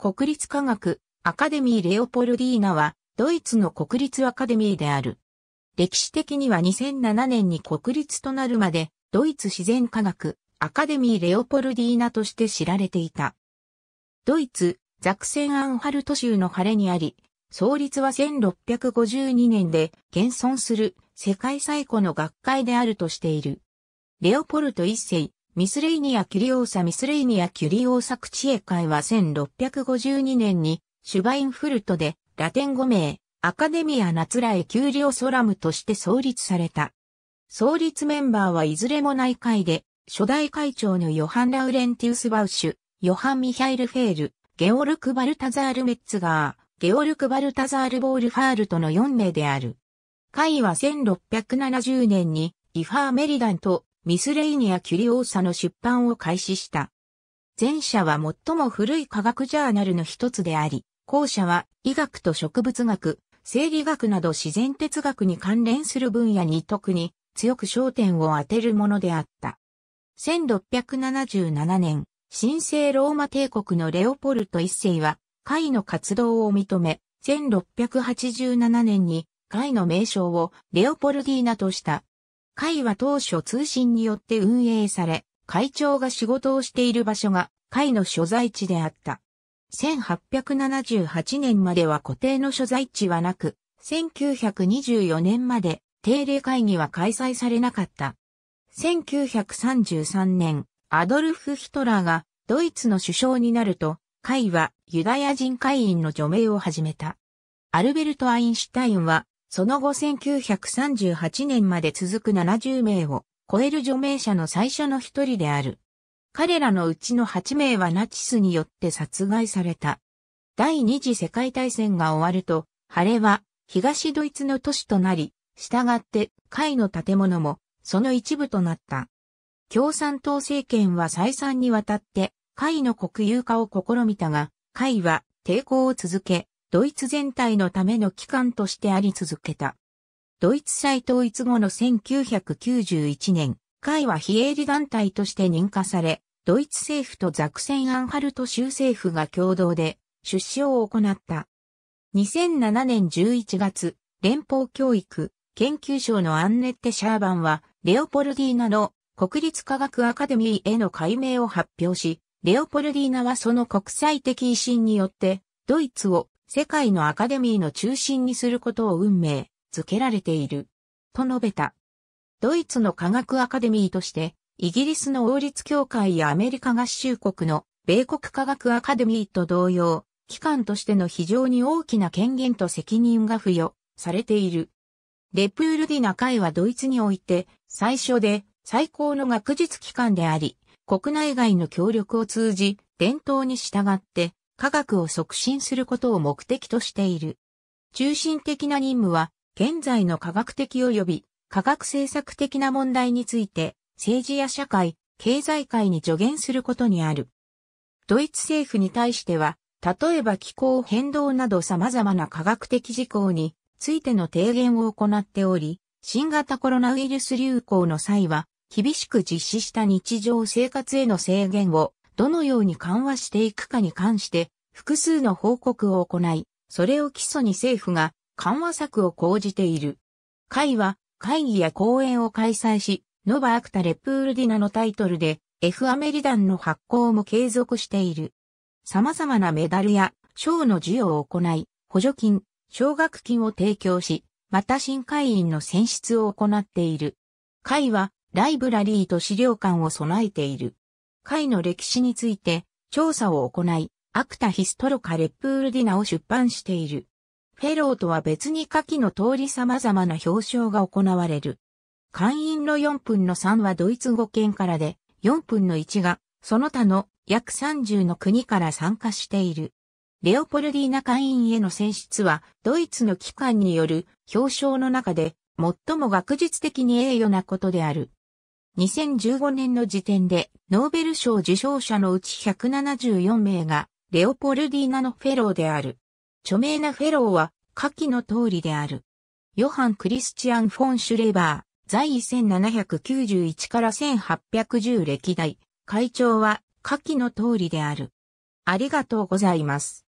国立科学アカデミーレオポルディーナはドイツの国立アカデミーである。歴史的には2007年に国立となるまでドイツ自然科学アカデミーレオポルディーナとして知られていた。ドイツザクセンアンハルト州の晴れにあり、創立は1652年で現存する世界最古の学会であるとしている。レオポルト一世、ミスレイニア・キュリオーサ・ミスレイニア・キュリオーサ・クチエ会は1652年に、シュバインフルトで、ラテン語名、アカデミア・ナツラエ・キューリオソラムとして創立された。創立メンバーはいずれも内会で、初代会長のヨハン・ラウレンティウス・バウシュ、ヨハン・ミハイル・フェール、ゲオルク・バルタザール・メッツガー、ゲオルク・バルタザール・ボール・ファールとの4名である。会は1670年に、イファー・メリダンとミスレイニア・キュリオーサの出版を開始した。前者は最も古い科学ジャーナルの一つであり、後者は医学と植物学、生理学など自然哲学に関連する分野に特に強く焦点を当てるものであった。1677年、神聖ローマ帝国のレオポルト一世は、会の活動を認め、1687年に会の名称をレオポルディーナとした会は当初通信によって運営され、会長が仕事をしている場所が会の所在地であった。1878年までは固定の所在地はなく、1924年まで定例会議は開催されなかった。1933年、アドルフ・ヒトラーがドイツの首相になると、会はユダヤ人会員の除名を始めた。アルベルト・アインシュタインはその後1938年まで続く70名を超える除名者の最初の一人である。彼らのうちの8名はナチスによって殺害された。第二次世界大戦が終わると、ハレは東ドイツの都市となり、従って海の建物もその一部となった。共産党政権は再三にわたって海の国有化を試みたが、海は抵抗を続け、ドイツ全体のための機関としてあり続けた。ドイツ再統一後の1991年、会は非営利団体として認可され、ドイツ政府とザクセン・アンハルト州政府が共同で出資を行った。2007年11月、連邦教育研究省のアンネッテ・シャーバンは、レオポルディーナの国立科学アカデミーへの改名を発表し、レオポルディーナはその国際的威信によって、ドイツを世界のアカデミーの中心にすることを運命付けられている、と述べた。ドイツの科学アカデミーとして、イギリスの王立協会やアメリカ合衆国の米国科学アカデミーと同様、機関としての非常に大きな権限と責任が付与されている。レプールディナ会はドイツにおいて最初で最高の学術機関であり、国内外の協力を通じ、伝統に従って科学を促進することを目的としている。中心的な任務は、現在の科学的及び科学政策的な問題について、政治や社会、経済界に助言することにある。ドイツ政府に対しては、例えば気候変動など様々な科学的事項についての提言を行っており、新型コロナウイルス流行の際は、厳しく実施した日常生活への制限をどのように緩和していくかに関して複数の報告を行い、それを基礎に政府が緩和策を講じている。会は会議や講演を開催し、ノバ・アクタ・レプールディナのタイトルで F アメリダンの発行も継続している。様々なメダルや賞の授与を行い、補助金、奨学金を提供し、また新会員の選出を行っている。会はライブラリーと資料館を備えている。会の歴史について調査を行い、アクタヒストロカ・レプールディナを出版している。フェローとは別に下記の通り様々な表彰が行われる。会員の4分の3はドイツ語圏からで、4分の1が、その他の約30の国から参加している。レオポルディーナ会員への選出は、ドイツの機関による表彰の中で、最も学術的に栄誉なことである。2015年の時点で、ノーベル賞受賞者のうち174名が、レオポルディーナのフェローである。著名なフェローは、下記の通りである。ヨハン・クリスチアン・フォン・シュレバー、在位1791から1810歴代、会長は、下記の通りである。ありがとうございます。